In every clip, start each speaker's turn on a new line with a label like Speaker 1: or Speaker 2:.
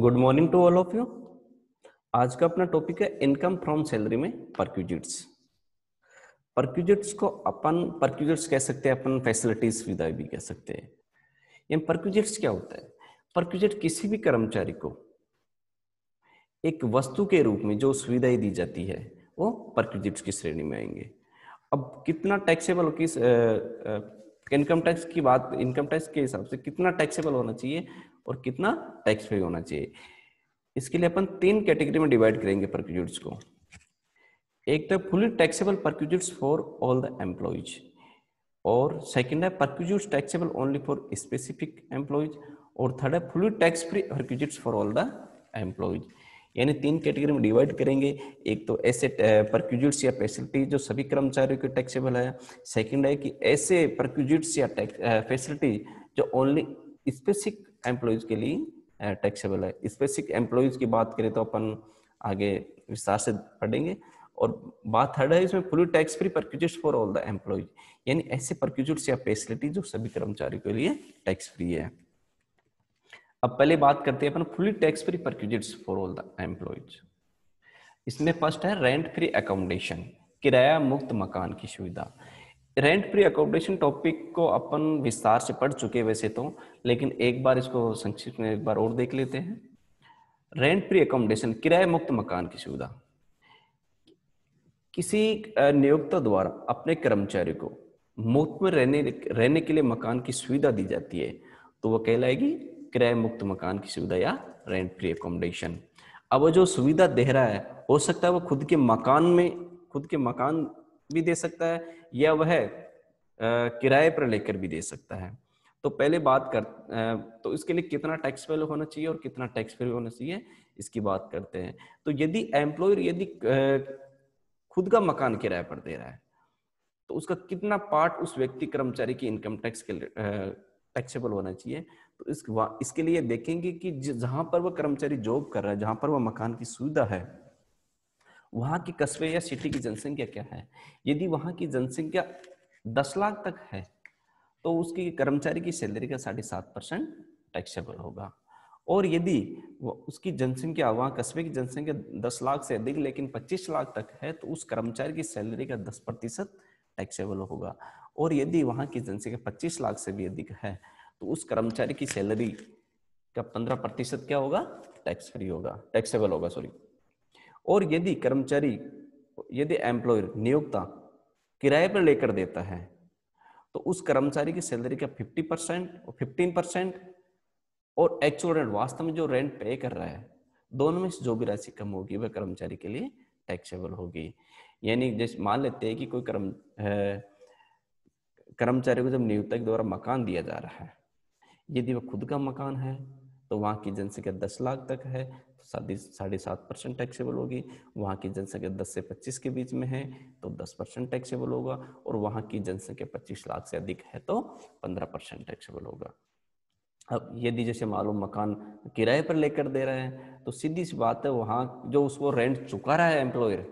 Speaker 1: Good morning to all of you आज का अपना टॉपिक है इनकम फ्रॉम सैलरी में परक्यूजिट्स परक्यूजिट्स को अपन परक्यूजिट्स कह सकते हैं अपन फैसिलिटीज विदाई भी कह सकते हैं ये परक्यूजिट्स क्या होता है परक्यूजिट किसी भी कर्मचारी को एक वस्तु के रूप में जो सुविधाएं दी जाती है वो परक्यूजिट्स की श्रेणी में आएंगे अब कितना टैक्सेबल किस इनकम टैक्स की बात इनकम टैक्स के हिसाब से कितना टैक्सेबल होना चाहिए और कितना टैक्स फ्री होना चाहिए इसके लिए अपन तीन कैटेगरी में डिवाइड करेंगे परक्यूजिट्स को एक तो fully taxable perquisites for all the employees और सेकेंड है perquisites taxable only for specific employees और थर्ड है fully tax free perquisites for all the employees यानी तीन कैटेगरी में डिवाइड करेंगे एक तो ऐसे परक्यूजिट्स या फैसिलिटी जो सभी कर्मचारियों के टैक्सेबल है सेकंड है कि ऐसे परक्यूजिट्स या फैसिलिटी जो ओनली स्पेसिफिक एम्प्लॉयज के लिए टैक्सेबल uh, है स्पेसिफिक एम्प्लॉयज की बात करें तो अपन आगे विस्तार से पढ़ेंगे और बात थर्ड है इसमें fully tax free perquisite for all the employees यानी ऐसे परक्यूजिट्स या फैसिलिटी जो सभी कर्मचारियों के लिए टैक्स फ्री है अब पहले बात करते हैं अपन fully tax free perquisites for all the employees इसमें फर्स्ट है रेंट फ्री अकोमोडेशन किराया मुक्त मकान की सुविधा रेंट फ्री अकोमोडेशन टॉपिक को अपन विस्तार से पढ़ चुके वैसे तो लेकिन एक बार इसको संक्षिप्त में एक बार और देख लेते हैं रेंट फ्री अकोमोडेशन किराए मुक्त मकान की सुविधा किसी नियोक्ता द्वारा अपने कर्मचारी को मुफ्त में रहने रहने के लिए मकान की सुविधा दी जाती है तो वह कहलाएगी किराए मुक्त मकान की सुविधा या रेंट फ्री अकोमोडेशन अब वो जो सुविधा दे रहा है हो सकता है वो खुद के मकान में खुद के मकान भी दे सकता है या वह किराए पर लेकर भी दे सकता है तो पहले बात कर तो इसके लिए कितना टैक्स पेल होना चाहिए और कितना टैक्स पेल होना चाहिए इसकी बात करते हैं तो यदि एम्प्लॉयर यदि खुद का मकान किराए पर दे रहा है तो उसका कितना पार्ट उस व्यक्ति कर्मचारी की इनकम टैक्स के टैक्सेबल होना चाहिए तो इस इसके लिए देखेंगे कि जहां पर वह कर्मचारी जॉब कर रहा है जहां पर वह मकान की सुविधा है वहाँ के कस्बे या सिटी की जनसंख्या क्या है यदि वहाँ की जनसंख्या दस लाख तक है तो उसकी कर्मचारी की सैलरी का साढ़े सात परसेंट टैक्सेबल होगा और यदि उसकी जनसंख्या वहाँ कस्बे की जनसंख्या दस लाख से अधिक लेकिन पच्चीस लाख तक है तो उस कर्मचारी की सैलरी का दस प्रतिशत टैक्सेबल होगा और यदि वहाँ की जनसंख्या पच्चीस लाख से भी अधिक है तो उस कर्मचारी की सैलरी का पंद्रह प्रतिशत क्या होगा टैक्स फ्री होगा टैक्सेबल होगा सॉरी और यदि कर्मचारी यदि एम्प्लॉयर नियोक्ता किराए पर लेकर देता है तो उस कर्मचारी की सैलरी का 50 परसेंट और 15 परसेंट और एक्चुअल रेंट वास्तव में जो रेंट पे कर रहा है दोनों में से जो भी राशि कम होगी वह कर्मचारी के लिए टैक्सेबल होगी यानी जैसे मान लेते हैं कि कोई कर्म कर्मचारी को जब नियोक्ता के द्वारा मकान दिया जा रहा है यदि वह खुद का मकान है तो वहां की जनसंख्या दस लाख तक है साढ़े सात परसेंट टैक्सेबल होगी वहाँ की जनसंख्या दस से पच्चीस के बीच में है तो दस परसेंट टैक्सेबल होगा और वहाँ की जनसंख्या पच्चीस लाख से अधिक है तो पंद्रह परसेंट टैक्सेबल होगा अब यदि जैसे मालूम मकान किराए पर लेकर दे रहे हैं तो सीधी सी बात है वहाँ जो उसको रेंट चुका रहा है एम्प्लॉयर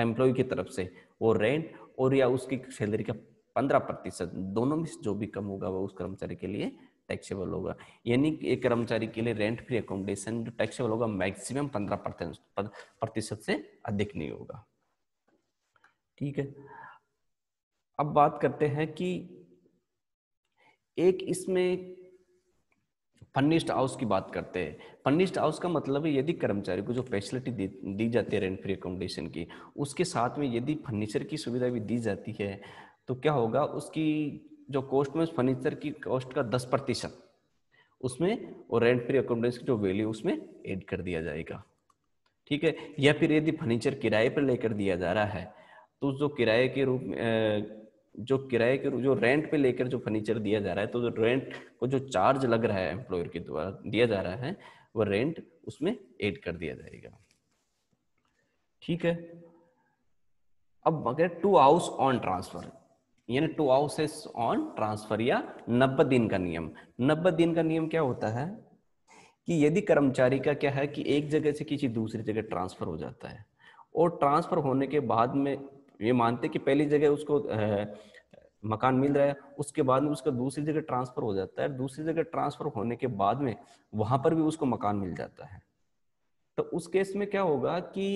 Speaker 1: एम्प्लॉय की तरफ से वो रेंट और या उसकी सैलरी का पंद्रह प्रतिशत दोनों में जो भी कम होगा वो उस कर्मचारी के लिए टैक्सेबल होगा यानी कि एक कर्मचारी के लिए रेंट फ्री अकोमोडेशन जो टैक्सेबल होगा मैक्सिमम पंद्रह परसेंट प्रतिशत से अधिक नहीं होगा ठीक है अब बात करते हैं कि एक इसमें फर्निश्ड हाउस की बात करते हैं फर्निश्ड हाउस का मतलब है यदि कर्मचारी को जो फैसिलिटी दी, दी जाती है रेंट फ्री अकोमोडेशन की उसके साथ में यदि फर्नीचर की सुविधा भी दी जाती है तो क्या होगा उसकी जो कॉस्ट में फर्नीचर की कॉस्ट का दस प्रतिशत उसमें और रेंट फ्री अकोमोडेशन की जो वैल्यू उसमें ऐड कर दिया जाएगा ठीक है या फिर यदि फर्नीचर किराए पर लेकर दिया जा रहा है तो जो किराए के रूप में जो किराए के जो रेंट पे लेकर जो फर्नीचर दिया जा रहा है तो जो रेंट को जो चार्ज लग रहा है एम्प्लॉयर के द्वारा दिया जा रहा है वो रेंट उसमें ऐड कर दिया जाएगा ठीक है अब अगर टू हाउस ऑन ट्रांसफर यानी टू हाउसेस ऑन ट्रांसफर या नब्बे दिन का नियम नब्बे दिन का नियम क्या होता है कि यदि कर्मचारी का क्या है कि एक जगह से किसी दूसरी जगह ट्रांसफर हो जाता है और ट्रांसफर होने के बाद में ये मानते कि पहली जगह उसको ए, मकान मिल रहा है उसके बाद में उसका दूसरी जगह ट्रांसफर हो जाता है दूसरी जगह ट्रांसफर होने के बाद में वहां पर भी उसको मकान मिल जाता है तो उस केस में क्या होगा कि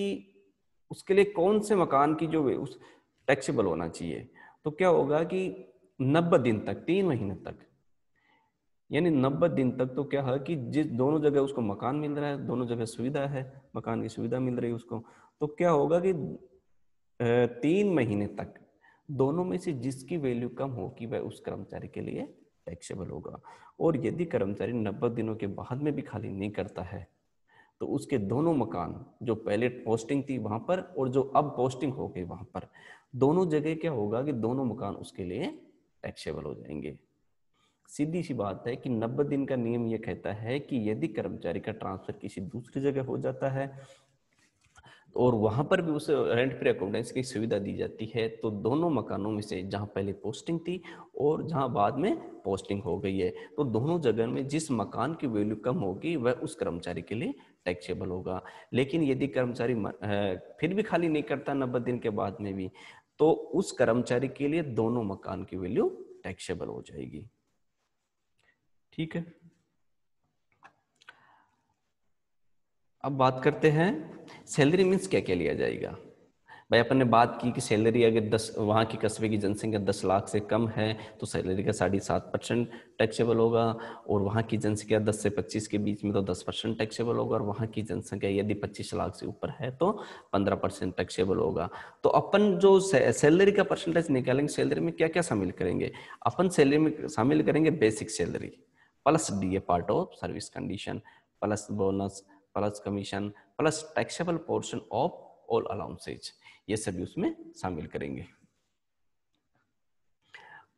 Speaker 1: उसके लिए कौन से मकान की जो उस टैक्सीबल होना चाहिए तो क्या होगा कि नब्बे दिन तक तीन महीने तक यानी नब्बे दिन तक तो क्या है कि जिस दोनों जगह उसको मकान मिल रहा है दोनों जगह सुविधा है मकान की सुविधा मिल रही है उसको तो क्या होगा कि तीन महीने तक दोनों में से जिसकी वैल्यू कम होगी वह उस कर्मचारी के लिए टैक्सेबल होगा और यदि कर्मचारी नब्बे दिनों के बाद में भी खाली नहीं करता है तो उसके दोनों मकान जो पहले पोस्टिंग थी वहां पर और जो अब पोस्टिंग हो गई वहां पर दोनों जगह क्या होगा कि दोनों मकान उसके लिए टैक्सेबल हो जाएंगे सीधी सी बात है कि नब्बे दिन का नियम यह कहता है कि यदि कर्मचारी का ट्रांसफर किसी दूसरी जगह हो जाता है और वहां पर भी उसे रेंट फ्री अकाउंटेंस की सुविधा दी जाती है तो दोनों मकानों में से जहां पहले पोस्टिंग थी और जहां बाद में पोस्टिंग हो गई है तो दोनों जगह में जिस मकान की वैल्यू कम होगी वह उस कर्मचारी के लिए टैक्सेबल होगा लेकिन यदि कर्मचारी फिर भी खाली नहीं करता नब्बे दिन के बाद में भी तो उस कर्मचारी के लिए दोनों मकान की वैल्यू टैक्सेबल हो जाएगी ठीक है अब बात करते हैं सैलरी मीन्स क्या क्या लिया जाएगा भाई अपन ने बात की कि सैलरी अगर दस वहाँ की कस्बे की जनसंख्या दस लाख से कम है तो सैलरी का साढ़े सात परसेंट टैक्सेबल होगा और वहाँ की जनसंख्या दस से पच्चीस के बीच में तो दस परसेंट टैक्सेबल होगा और वहाँ की जनसंख्या यदि पच्चीस लाख से ऊपर है तो पंद्रह परसेंट टैक्सेबल होगा तो अपन जो सैलरी का परसेंटेज निकालेंगे सैलरी में क्या क्या शामिल करेंगे अपन सैलरी में शामिल करेंगे basic salary plus D A part of service condition plus bonus plus commission plus taxable portion of all allowances ये सभी उसमें शामिल करेंगे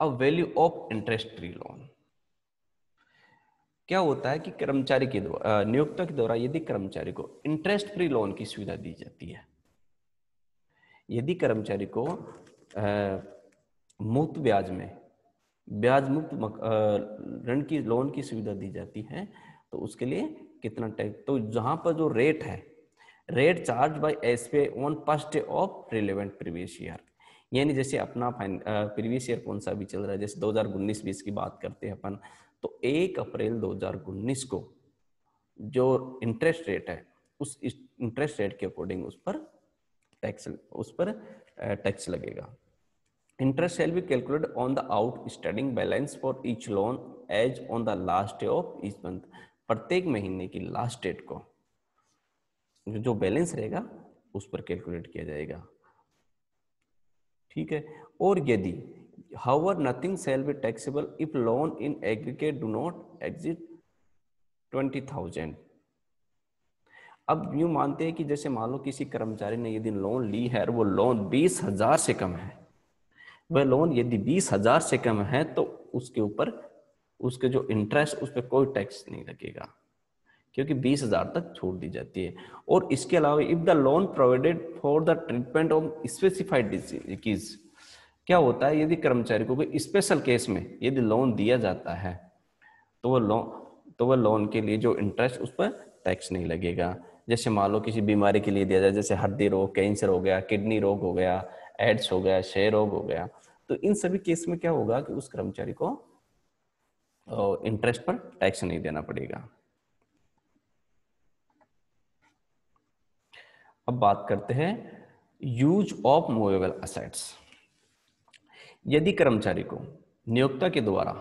Speaker 1: अब value of interest free loan क्या होता है कि कर्मचारी के नियोक्ता के द्वारा यदि कर्मचारी को इंटरेस्ट फ्री लोन की सुविधा दी जाती है यदि कर्मचारी को मुक्त ब्याज में ब्याज मुक्त ऋण की लोन की सुविधा दी जाती है तो उसके लिए कितना टैक्स तो जहां पर जो रेट है rate charge by SBI on first day of relevant previous year यानी जैसे अपना प्रीवियस ईयर कौन सा भी चल रहा है जैसे 2019 बीस की बात करते हैं अपन तो एक अप्रैल 2019 को जो इंटरेस्ट रेट है उस इंटरेस्ट रेट के अकॉर्डिंग उस पर टैक्स उस पर टैक्स लगेगा इंटरेस्ट सेल भी calculate on the outstanding balance for each loan as on the last day of each month प्रत्येक महीने की लास्ट डेट को जो बैलेंस रहेगा उस पर कैलकुलेट किया जाएगा ठीक है और यदि however nothing shall be taxable if loan in aggregate do not exceed twenty thousand अब यू मानते हैं कि जैसे मान लो किसी कर्मचारी ने यदि लोन ली है और वो लोन बीस हजार से कम है वह लोन यदि बीस हजार से कम है तो उसके ऊपर उसके जो इंटरेस्ट उस पर कोई टैक्स नहीं लगेगा क्योंकि बीस हजार तक छूट दी जाती है और इसके अलावा if the loan provided for the treatment of specified disease क्या होता है यदि कर्मचारी को कोई स्पेशल केस में यदि लोन दिया जाता है तो वह लोन तो वह लोन के लिए जो इंटरेस्ट उस पर टैक्स नहीं लगेगा जैसे मान लो किसी बीमारी के लिए दिया जाए जैसे हड्डी रोग कैंसर हो गया किडनी रोग हो गया एड्स हो गया क्षय रोग हो गया तो इन सभी केस में क्या होगा कि उस कर्मचारी को इंटरेस्ट पर टैक्स नहीं देना पड़ेगा अब बात करते हैं यूज ऑफ मूवेबल असेट्स यदि कर्मचारी को नियोक्ता के द्वारा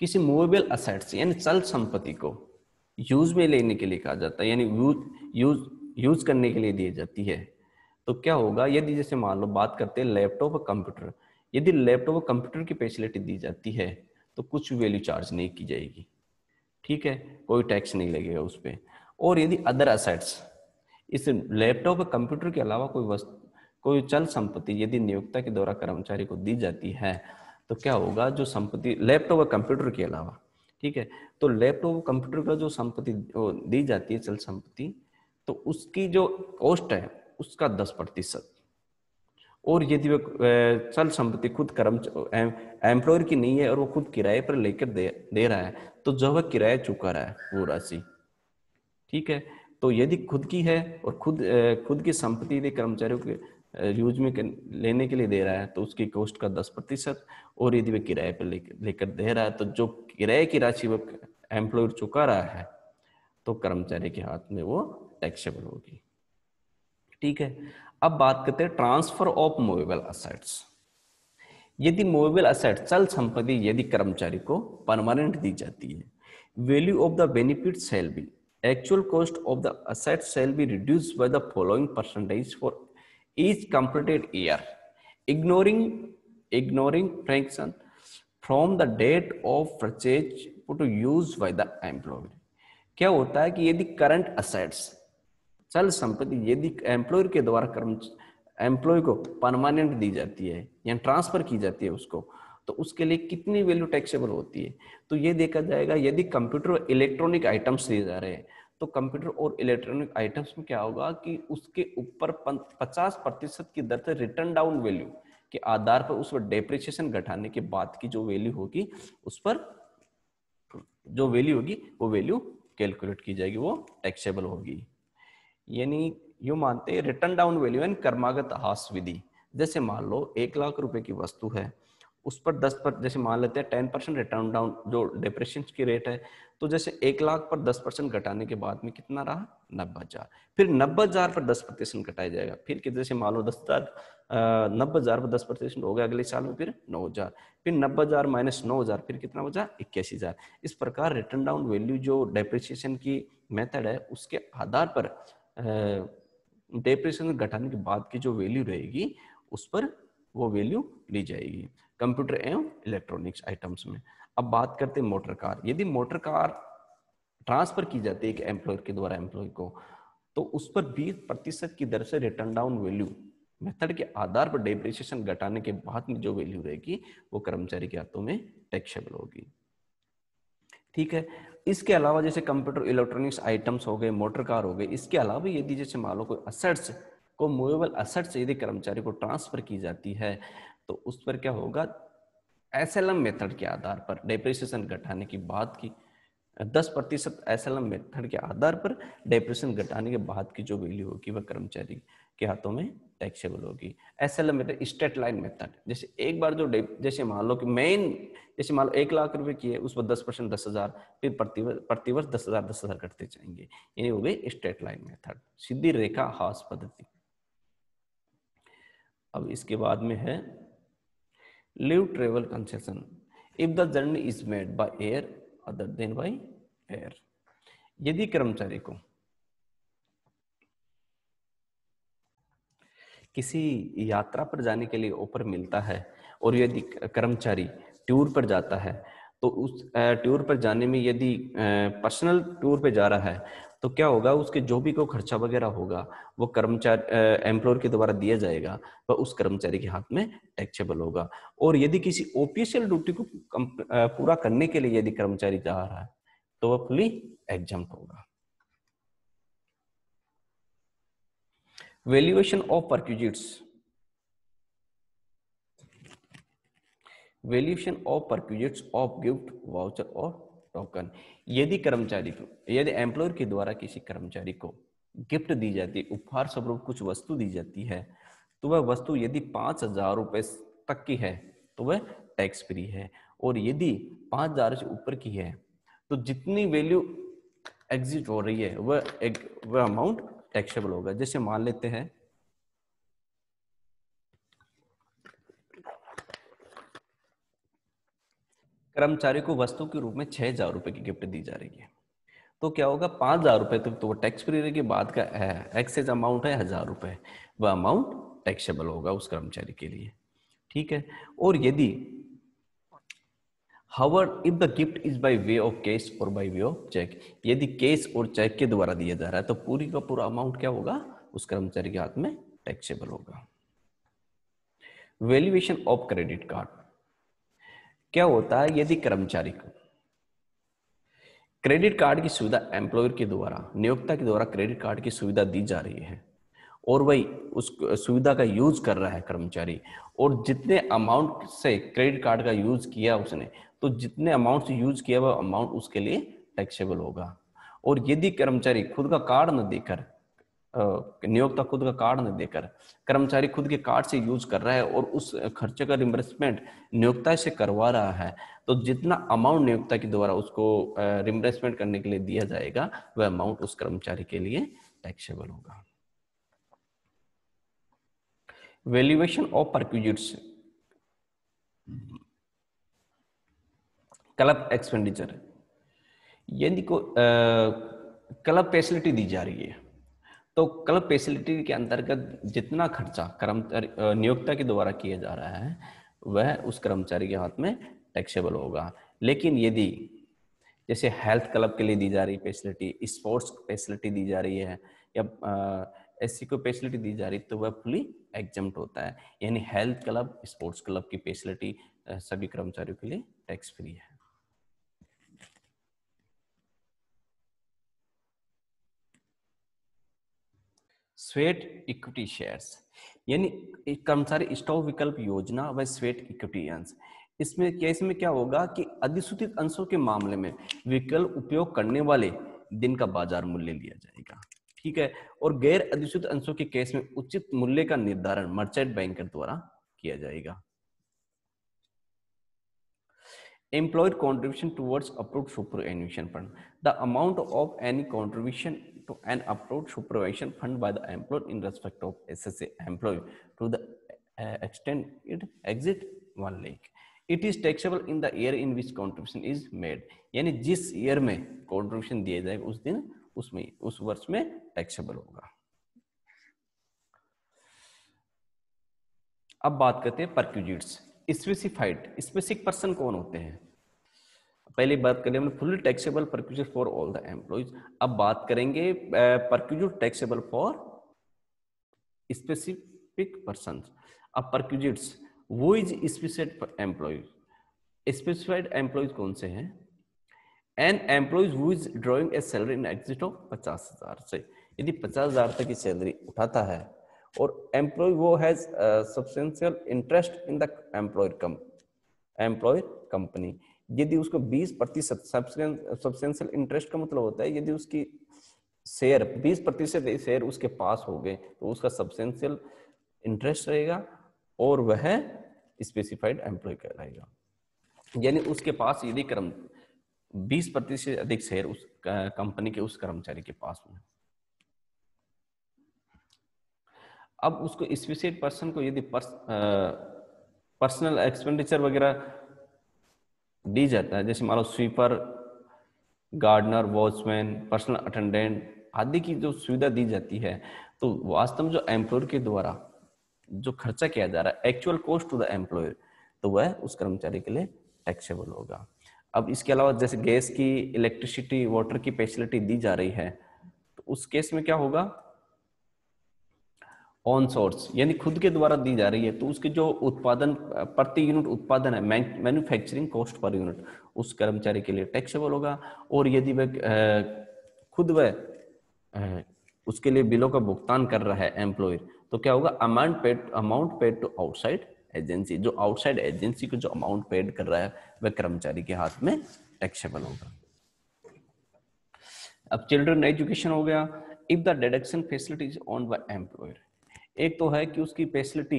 Speaker 1: किसी मूवेबल असेट्स यानी चल संपत्ति को यूज में लेने के लिए कहा जाता है यानी यूज यूज यूज करने के लिए दी जाती है तो क्या होगा यदि जैसे मान लो बात करते हैं लैपटॉप और कंप्यूटर यदि लैपटॉप और कंप्यूटर की फैसिलिटी दी जाती है तो कुछ वैल्यू चार्ज नहीं की जाएगी ठीक है कोई टैक्स नहीं लगेगा उस पर और यदि अदर असेट्स इस लैपटॉप और कंप्यूटर के अलावा कोई वस्तु कोई चल संपत्ति यदि नियोक्ता के द्वारा कर्मचारी को दी जाती है तो क्या होगा जो संपत्ति लैपटॉप और कंप्यूटर के अलावा ठीक है तो लैपटॉप कंप्यूटर का जो संपत्ति दी जाती है चल संपत्ति तो उसकी जो कॉस्ट है उसका दस प्रतिशत और यदि वह चल संपत्ति खुद कर्म एम्प्लॉयर की नहीं है और वो खुद किराए पर लेकर दे दे रहा है तो जब वह किराया चुका रहा है वो राशि ठीक है तो यदि खुद की है और खुद खुद की संपत्ति यदि कर्मचारियों के यूज में लेने के लिए दे रहा है तो उसकी कोस्ट का दस प्रतिशत और यदि वह किराए पर लेकर दे रहा है तो जो किराए की राशि वह एम्प्लॉयर चुका रहा है तो कर्मचारी के हाथ में वो टैक्सेबल होगी ठीक है अब बात करते हैं ट्रांसफर ऑफ मूवेबल असेट्स यदि मूवेबल असेट चल संपत्ति यदि कर्मचारी को परमानेंट दी जाती है value of the benefit shall will actual cost of the asset shall be reduced by the following percentage for each completed year ignoring ignoring fraction from the date of purchase to use by the employer क्या होता है कि यदि current assets चल संपत्ति यदि employer के द्वारा कर्म एम्प्लॉय को परमानेंट दी जाती है या ट्रांसफर की जाती है उसको तो उसके लिए कितनी वैल्यू टैक्सेबल होती है तो ये देखा जाएगा यदि कंप्यूटर और इलेक्ट्रॉनिक आइटम्स लिए जा रहे हैं तो कंप्यूटर और इलेक्ट्रॉनिक आइटम्स में क्या होगा कि उसके ऊपर पचास प्रतिशत की दर से रिटर्न डाउन वैल्यू के आधार पर उस पर डेप्रिशिएशन घटाने के बाद की जो वैल्यू होगी उस पर जो वैल्यू होगी वो वैल्यू कैलकुलेट की जाएगी वो टैक्सेबल होगी यानी यू मानते हैं रिटर्न डाउन वैल्यू एंड कर्मागत हास विधि जैसे मान लो एक लाख रुपए की वस्तु है उस पर दस पर जैसे मान लेते हैं टेन परसेंट रिटर्न डाउन जो डिप्रेशन की रेट है तो जैसे एक लाख पर दस परसेंट घटाने के बाद में कितना रहा नब्बे हजार फिर नब्बे हजार पर दस प्रतिशत घटाया जाएगा फिर कितने से मान लो दस हजार नब्बे हजार पर दस प्रतिशत हो गया अगले साल में फिर नौ हजार फिर नब्बे हजार माइनस नौ हजार फिर कितना बचा इक्यासी हजार इस प्रकार रिटर्न डाउन वैल्यू जो डेप्रिसिएशन की मेथड है उसके आधार पर डेप्रिसिएशन घटाने के बाद की जो वैल्यू रहेगी उस पर वो वैल्यू ली जाएगी कंप्यूटर एवं इलेक्ट्रॉनिक्स आइटम्स में अब बात करते हैं मोटर कार यदि मोटर कार ट्रांसफर की जाती है एक एम्प्लॉयर के द्वारा एम्प्लॉय को तो उस पर बीस प्रतिशत की दर से रिटर्न डाउन वैल्यू मेथड के आधार पर डेप्रिशिएशन घटाने के बाद में जो वैल्यू रहेगी वो कर्मचारी के हाथों में टैक्सेबल होगी ठीक है इसके अलावा जैसे कंप्यूटर इलेक्ट्रॉनिक्स आइटम्स हो गए मोटर कार हो गए इसके अलावा यदि जैसे मान लो कोई असट्स को मूवेबल असट्स यदि कर्मचारी को ट्रांसफर की जाती है तो उस पर क्या होगा एस एल एम मेथड के आधार पर डेप्रिसिएशन घटाने की बात की दस प्रतिशत एस एल एम मेथड के आधार पर डेप्रिसिएशन घटाने के बाद की जो वैल्यू होगी वह कर्मचारी के हाथों में टैक्सेबल होगी S L M method straight line method जैसे एक बार जो जैसे मान लो कि मेन जैसे मान लो एक लाख रुपए की है उस पर दस परसेंट दस हजार फिर प्रतिवर्ष प्रतिवर्ष दस हजार दस हजार कटते जाएंगे यानी हो गई स्ट्रेट लाइन मेथड सीधी रेखा हास पद्धति अब इसके बाद में है leave travel concession if the journey is made by air other than by air यदि कर्मचारी को किसी यात्रा पर जाने के लिए ऑफर मिलता है और यदि कर्मचारी टूर पर जाता है तो उस टूर पर जाने में यदि पर्सनल टूर पर जा रहा है तो क्या होगा उसके जो भी कोई खर्चा वगैरह होगा वो कर्मचारी एम्प्लॉयर के द्वारा दिया जाएगा वह उस कर्मचारी के हाथ में टैक्सेबल होगा और यदि किसी ओपीएसएल ड्यूटी को पूरा करने के लिए यदि कर्मचारी जा रहा है तो वह फुली एग्जाम होगा valuation of perquisites valuation of perquisites of gift voucher और टोकन यदि कर्मचारी को यदि एम्प्लॉयर के द्वारा किसी कर्मचारी को गिफ्ट दी जाती है उपहार स्वरूप कुछ वस्तु दी जाती है तो वह वस्तु यदि पांच हजार रुपए तक की है तो वह टैक्स फ्री है और यदि पांच हजार से ऊपर की है तो जितनी वैल्यू एग्जिट हो रही है वह एक वह अमाउंट टैक्सेबल होगा जैसे मान लेते हैं कर्मचारी को वस्तु के रूप में छह हजार रुपए की गिफ्ट दी जा रही है तो क्या होगा पांच हजार रुपए तक तो, तो वो टैक्स फ्री रहेगी बाद का एक्सेज अमाउंट है हजार रुपए वह अमाउंट टैक्सेबल होगा उस कर्मचारी के लिए ठीक है और यदि however if the gift is by way of cash और बाई वे ऑफ चेक यदि कैश और चेक के द्वारा दिया जा रहा है तो पूरी का पूरा अमाउंट क्या होगा उस कर्मचारी के हाथ में टैक्सेबल होगा वेल्युएशन ऑफ क्रेडिट कार्ड क्या होता है यदि कर्मचारी को क्रेडिट कार्ड की सुविधा एम्प्लॉयर के द्वारा नियोक्ता के द्वारा क्रेडिट कार्ड की सुविधा दी जा रही है और वही उस सुविधा का यूज कर रहा है कर्मचारी और जितने अमाउंट से क्रेडिट कार्ड का यूज किया उसने तो जितने अमाउंट से यूज किया वह अमाउंट उसके लिए टैक्सेबल होगा और यदि कर्मचारी खुद का कार्ड न देकर नियोक्ता खुद का कार्ड न देकर कर्मचारी खुद के कार्ड से यूज कर रहा है और उस खर्चे का रिम्बर्समेंट नियोक्ता से करवा रहा है तो जितना अमाउंट नियोक्ता के द्वारा उसको रिम्बर्समेंट करने के लिए दिया जाएगा वह अमाउंट उस कर्मचारी के लिए टैक्सेबल होगा valuation of perquisites club expenditure यदि को क्लब फैसिलिटी दी जा रही है तो क्लब फैसिलिटी के अंतर्गत जितना खर्चा कर्मचारी नियोक्ता के द्वारा किया जा रहा है वह उस कर्मचारी के हाथ में टैक्सेबल होगा लेकिन यदि जैसे हेल्थ क्लब के लिए दी जा रही फैसिलिटी स्पोर्ट्स फैसिलिटी दी जा रही है या एस को फैसिलिटी दी जा रही है तो वह फुली एग्जम्ट होता है यानी हेल्थ क्लब स्पोर्ट्स क्लब की फैसिलिटी सभी कर्मचारियों के लिए टैक्स फ्री है स्वेट इक्विटी शेयर्स यानी कर्मचारी स्टॉक विकल्प योजना व स्वेट इक्विटी इसमें केस में क्या होगा कि अधिसूचित अंशों के मामले में विकल्प उपयोग करने वाले दिन का बाजार मूल्य लिया जाएगा ठीक है और गैर अधिसूचित अंशों के केस में उचित मूल्य का निर्धारण मर्चेंट बैंकर द्वारा किया जाएगा employer contribution towards approved superannuation fund the amount of any contribution to an upward supervision fund by the employer in respect of SSA employee to the uh, extent it exit one lakh. It is taxable in the year in which contribution is made. यानी जिस year में contribution दिया जाएगा उस दिन उसमें उस वर्ष में taxable होगा अब बात करते हैं परक्यूजिट्स स्पेसिफाइड स्पेसिफिक पर्सन कौन होते हैं पहली बात करें हमने fully taxable perquisite for all the employees अब बात करेंगे perquisite taxable for specific person अब परक्यूजिट्स वो is specified employees specified employees कौन से हैं an employees who is drawing a salary in excess of पचास हजार से यदि पचास हजार तक की सैलरी उठाता है और एम्प्लॉय वो has substantial interest in the employer cum employer company यदि उसको 20 प्रतिशत सब्सटेंशियल इंटरेस्ट का मतलब होता है यदि उसकी शेयर 20 प्रतिशत शेयर उसके पास हो गए तो उसका सब्सटेंशियल इंटरेस्ट रहेगा और वह स्पेसिफाइड एम्प्लॉय का रहेगा यानी उसके पास यदि कर्म 20 प्रतिशत अधिक शेयर उस कंपनी के उस कर्मचारी के पास में अब उसको स्पेसिफिक पर्सन को यदि पर्सनल एक्सपेंडिचर वगैरह डी जाता है जैसे मान लो sweeper gardener watchman personal attendant आदि की जो सुविधा दी जाती है तो वास्तव में जो एम्प्लॉयर के द्वारा जो खर्चा किया जा रहा है actual cost to the employer तो वह उस कर्मचारी के लिए टैक्सेबल होगा अब इसके अलावा जैसे गैस की इलेक्ट्रिसिटी वाटर की फैसिलिटी दी जा रही है तो उस केस में क्या होगा ऑन सोर्स यानी खुद के द्वारा दी जा रही है तो उसके जो उत्पादन प्रति यूनिट उत्पादन है मैन्युफैक्चरिंग कॉस्ट पर यूनिट उस कर्मचारी के लिए टैक्सेबल होगा और यदि वह खुद वह उसके लिए बिलों का भुगतान कर रहा है एम्प्लॉयर तो क्या होगा amount paid amount paid to outside agency जो आउटसाइड एजेंसी को जो अमाउंट पेड कर रहा है वह कर्मचारी के हाथ में टैक्सेबल होगा अब चिल्ड्रन एजुकेशन हो गया if the deduction facility on by employer एक तो है कि उसकी फैसिलिटी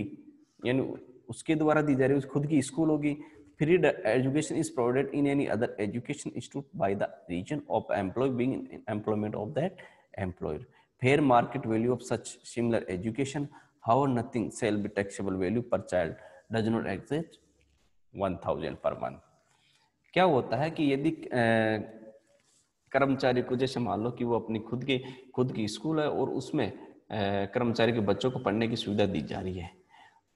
Speaker 1: यानी उसके द्वारा दी जा रही है खुद की स्कूल होगी free education is provided in any other education institute by the reason of employee being employment of that employer fair market value of such similar education however nothing shall be taxable value per child does not exist one thousand per month क्या होता है कि यदि कर्मचारी को जैसे मान लो कि वो अपनी खुद की खुद की स्कूल है और उसमें कर्मचारी के बच्चों को पढ़ने की सुविधा दी जा रही है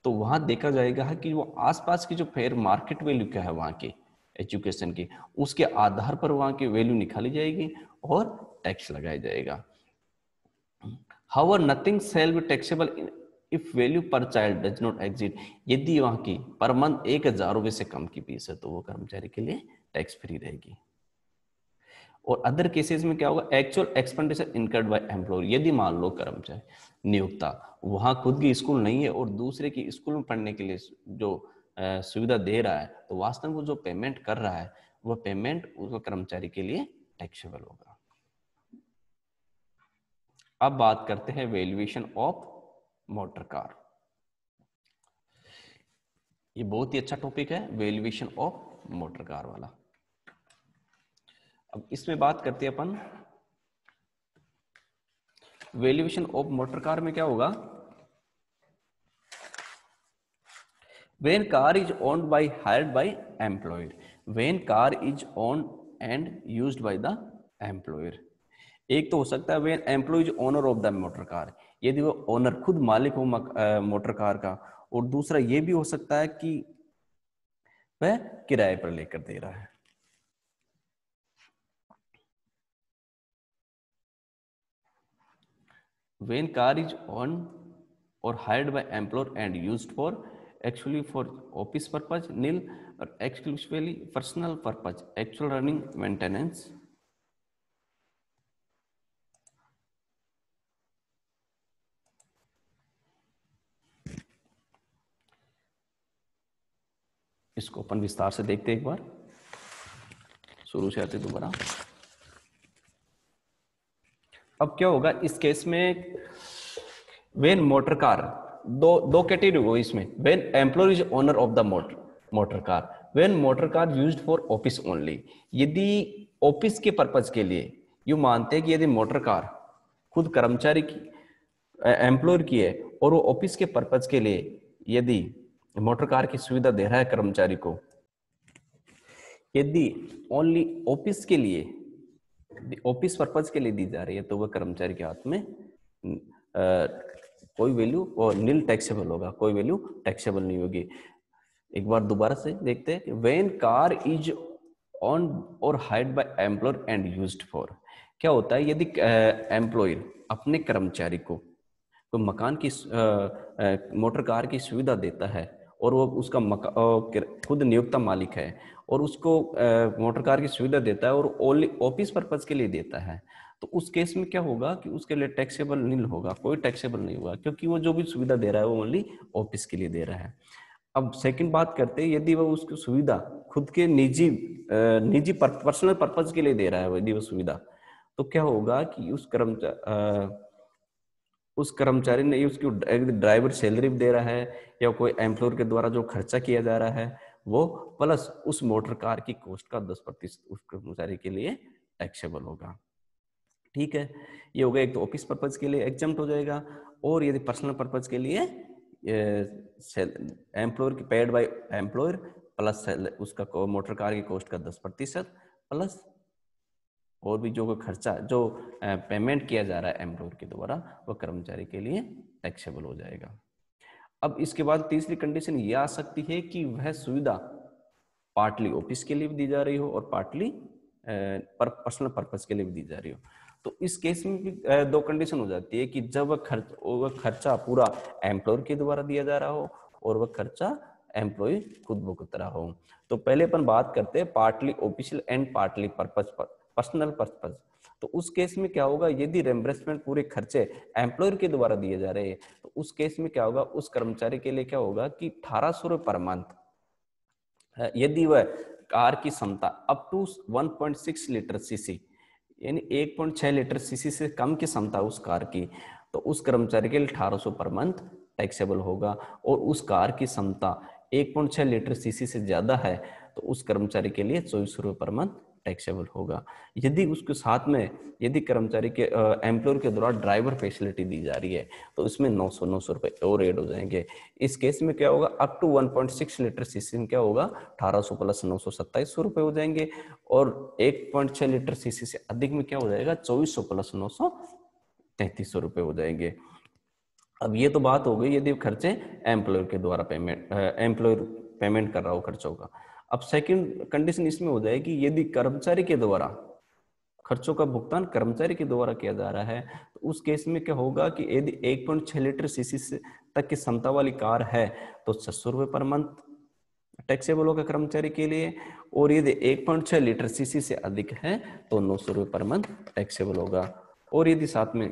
Speaker 1: तो वहाँ देखा जाएगा कि वो आसपास की जो फेयर मार्केट वैल्यू क्या है वहाँ की एजुकेशन की उसके आधार पर वहाँ की वैल्यू निकाली जाएगी और टैक्स लगाया जाएगा however nothing shall taxable if value per child does not exceed यदि वहाँ की पर मंथ एक हजार रुपये से कम की फीस है तो वो कर्मचारी के लिए टैक्स फ्री रहेगी और अदर केसेस में क्या होगा actual expenditure incurred by employer यदि मान लो कर्मचारी नियोक्ता वहां खुद की स्कूल नहीं है और दूसरे की स्कूल में पढ़ने के लिए जो सुविधा दे रहा है तो वास्तव में जो पेमेंट कर रहा है वह पेमेंट उस कर्मचारी के लिए टैक्सेबल होगा अब बात करते हैं वैल्यूएशन ऑफ मोटर कार ये बहुत ही अच्छा टॉपिक है वैल्यूएशन ऑफ मोटर कार वाला अब इसमें बात करते हैं अपन वेल्युएशन ऑफ मोटर कार में क्या होगा when car is own by hired by employed when car is own and used by the employer एक तो हो सकता है when employee owner of the motor car यदि वो ओनर खुद मालिक हो मोटर कार का और दूसरा ये भी हो सकता है कि वह किराए पर लेकर दे रहा है when car is owned or hired by employer and used for actually for office purpose nil or exclusively personal purpose actual running maintenance इसको अपन विस्तार से देखते एक बार शुरू से आते दोबारा अब क्या होगा इस केस में वेन मोटर कार दो दो कैटेगरी हो इसमें when employee is owner of the motor motor car when motor car use for office only यदि ऑफिस के पर्पज के लिए यू मानते हैं कि यदि मोटर कार खुद कर्मचारी की एम्प्लॉयर की है और वो ऑफिस के पर्पज के लिए यदि मोटर कार की सुविधा दे रहा है कर्मचारी को यदि ओनली ऑफिस के लिए ऑफिस पर्पज के लिए दी जा रही है तो वह कर्मचारी के हाथ में आ, कोई वैल्यू और नील टैक्सेबल होगा कोई वैल्यू टैक्सेबल नहीं होगी एक बार दोबारा से देखते हैं वेन कार इज ऑन और hired by employer and used for क्या होता है यदि एम्प्लॉयर अपने कर्मचारी को तो मकान की मोटर कार की सुविधा देता है और वो उसका मका खुद नियोक्ता मालिक है और उसको मोटर कार की सुविधा देता है और ओनली ऑफिस पर्पज के लिए देता है तो उस केस में क्या होगा कि उसके लिए टैक्सेबल नहीं होगा कोई टैक्सेबल नहीं होगा क्योंकि वो जो भी सुविधा दे रहा है वो ओनली ऑफिस के लिए दे रहा है अब सेकंड बात करते हैं यदि वह उसकी सुविधा खुद के निजी निजी पर्सनल पर्पज के लिए दे रहा है यदि वो सुविधा तो क्या होगा कि उस कर्मचारी उस कर्मचारी ने उसकी ड्राइवर सैलरी भी दे रहा है या कोई एम्प्लॉयर के द्वारा जो खर्चा किया जा रहा है वो प्लस उस मोटर कार की कॉस्ट का दस प्रतिशत उस कर्मचारी के लिए टैक्सेबल होगा ठीक है ये हो गया एक तो ऑफिस पर्पज के लिए एग्जाम हो जाएगा और यदि पर्सनल पर्पज के लिए एम्प्लॉयर की पेड बाय एम्प्लॉयर प्लस उसका मोटर कार की कॉस्ट का दस प्रतिशत प्लस और भी जो खर्चा जो पेमेंट किया जा रहा है एम्प्लॉयर के द्वारा वह कर्मचारी के लिए टैक्सेबल हो जाएगा अब इसके बाद तीसरी कंडीशन ये आ सकती है कि वह सुविधा पार्टली ऑफिस के लिए भी दी जा रही हो और पार्टली पर पर्सनल पर्पज के लिए भी दी जा रही हो तो इस केस में भी दो कंडीशन हो जाती है कि जब वह खर्च वह खर्चा पूरा एम्प्लॉयर के द्वारा दिया जा रहा हो और वह खर्चा एम्प्लॉय खुद भुगत रहा हो तो पहले अपन बात करते हैं partly official and partly purpose पर पर्सनल पर्पज तो उस केस में क्या होगा यदि रेम्बर्समेंट पूरे खर्चे एम्प्लॉयर के द्वारा दिए जा रहे हैं तो उस केस में क्या होगा उस कर्मचारी के लिए क्या होगा कि अठारह सौ पर मंथ यदि वह कार की क्षमता अप टू 1.6 लीटर सीसी यानी 1.6 लीटर सीसी से कम की क्षमता उस कार की तो उस कर्मचारी के लिए अठारह पर मंथ टैक्सेबल होगा और उस कार की क्षमता 1.6 लीटर सीसी से ज्यादा है तो उस कर्मचारी के लिए चौबीस रुपये पर मंथ टैक्सेबल होगा यदि उसके साथ में यदि कर्मचारी के एम्प्लॉयर के द्वारा ड्राइवर फैसिलिटी दी जा रही है तो इसमें 900 सौ नौ सौ रुपये और एड हो जाएंगे इस केस में क्या होगा up to 1.6 point six litre cc में क्या होगा अठारह सौ प्लस नौ सौ सत्ताईस सौ रुपये हो जाएंगे और 1.6 पॉइंट छः लीटर सीसी से अधिक में क्या हो जाएगा चौबीस सौ प्लस नौ सौ तैंतीस सौ रुपये हो जाएंगे अब ये तो बात हो गई यदि खर्चे एम्प्लॉयर के द्वारा पेमेंट एम्प्लॉयर पेमेंट कर रहा हो खर्चों का अब सेकंड कंडीशन इसमें हो जाए कि यदि कर्मचारी के द्वारा खर्चों का भुगतान कर्मचारी के द्वारा किया जा रहा है तो उस केस में क्या होगा कि यदि 1.6 लीटर सीसी तक की क्षमता वाली कार है तो छह सौ रुपए पर मंथ टैक्सेबल होगा कर्मचारी के लिए और यदि 1.6 लीटर सीसी से अधिक है तो नौ सौ रुपए पर मंथ टैक्सेबल होगा और यदि साथ में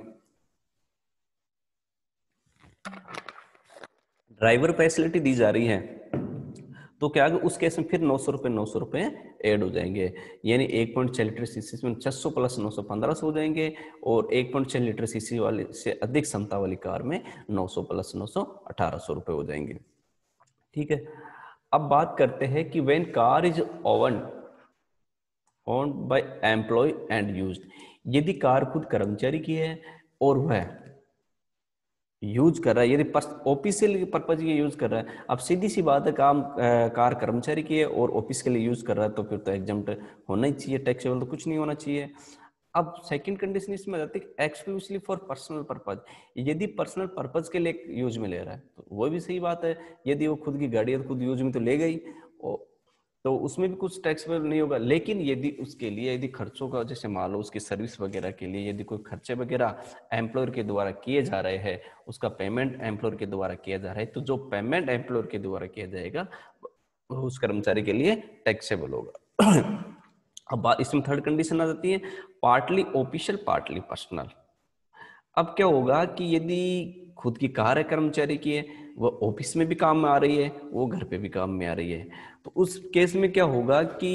Speaker 1: ड्राइवर फैसिलिटी दी जा रही है तो क्या उस केस में फिर नौ सौ रुपये नौ सौ रुपये एड हो जाएंगे यानी एक पॉइंट छः लीटर सीसी में छह सौ प्लस नौ सौ पंद्रह सौ हो जाएंगे और एक पॉइंट छः लीटर सीसी वाले से अधिक क्षमता वाली कार में नौ सौ प्लस नौ सौ अठारह सौ रुपये हो जाएंगे ठीक है अब बात करते हैं कि when car is own own by employee and use यदि कार खुद कर्मचारी की है और वह यूज कर रहा है यदि ऑफिसियल पर्पज के यूज कर रहा है अब सीधी सी बात है काम कार कर्मचारी की है और ऑफिस के लिए यूज कर रहा है तो फिर तो एग्जाम होना ही चाहिए टैक्सेबल तो कुछ नहीं होना चाहिए अब सेकंड कंडीशन इसमें जाती है एक्सक्लूसिवली फॉर पर्सनल पर्पज यदि पर्सनल पर्पज के लिए यूज में ले रहा है तो वो भी सही बात है यदि वो खुद की गाड़ी तो खुद यूज में तो ले गई तो उसमें भी कुछ टैक्स पर नहीं होगा लेकिन यदि उसके लिए यदि खर्चों का जैसे मान लो उसकी सर्विस वगैरह के लिए यदि कोई खर्चे वगैरह एम्प्लॉयर के द्वारा किए जा रहे हैं उसका पेमेंट एम्प्लॉयर के द्वारा किया जा रहा है तो जो पेमेंट एम्प्लॉयर के द्वारा किया जाएगा उस कर्मचारी के लिए टैक्सेबल होगा अब इसमें थर्ड कंडीशन आ जाती है पार्टली ऑफिशियल पार्टली पर्सनल अब क्या होगा कि यदि खुद की कार है कर्मचारी की है वो ऑफिस में भी काम में आ रही है वो घर पे भी काम में आ रही है तो उस केस में क्या होगा कि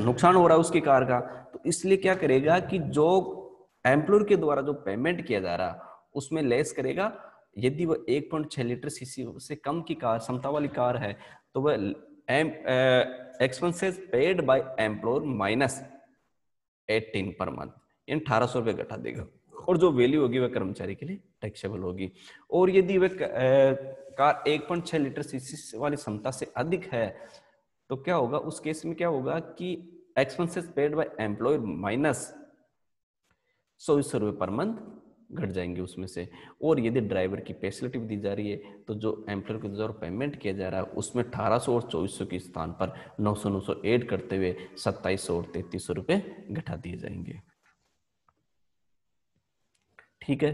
Speaker 1: नुकसान हो रहा है उसकी कार का तो इसलिए क्या करेगा कि जो एम्प्लोर के द्वारा जो पेमेंट किया जा रहा उसमें लेस करेगा यदि वह एक पॉइंट छह लीटर सीसी से कम की कार क्षमता वाली कार है तो वह expenses paid by employer minus eighteen per month इन अठारह सौ रुपये घटा देगा और जो वैल्यू होगी वह कर्मचारी के लिए टैक्सेबल होगी और यदि वह कार एक पॉइंट छह लीटर सीसी वाली क्षमता से अधिक है तो क्या होगा उस केस में क्या होगा कि expenses paid by employee minus चौबीस सौ पर मंथ घट जाएंगे उसमें से और यदि ड्राइवर की फैसिलिटी दी जा रही है तो जो एम्प्लॉयर के द्वारा पेमेंट किया जा रहा है उसमें 1800 और 2400 के स्थान पर 900 900 ऐड करते हुए सौ और तैतीस सौ रुपए घटा दिए जाएंगे ठीक है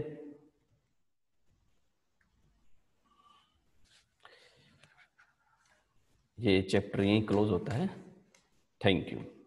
Speaker 1: ये चैप्टर यहीं क्लोज होता है थैंक यू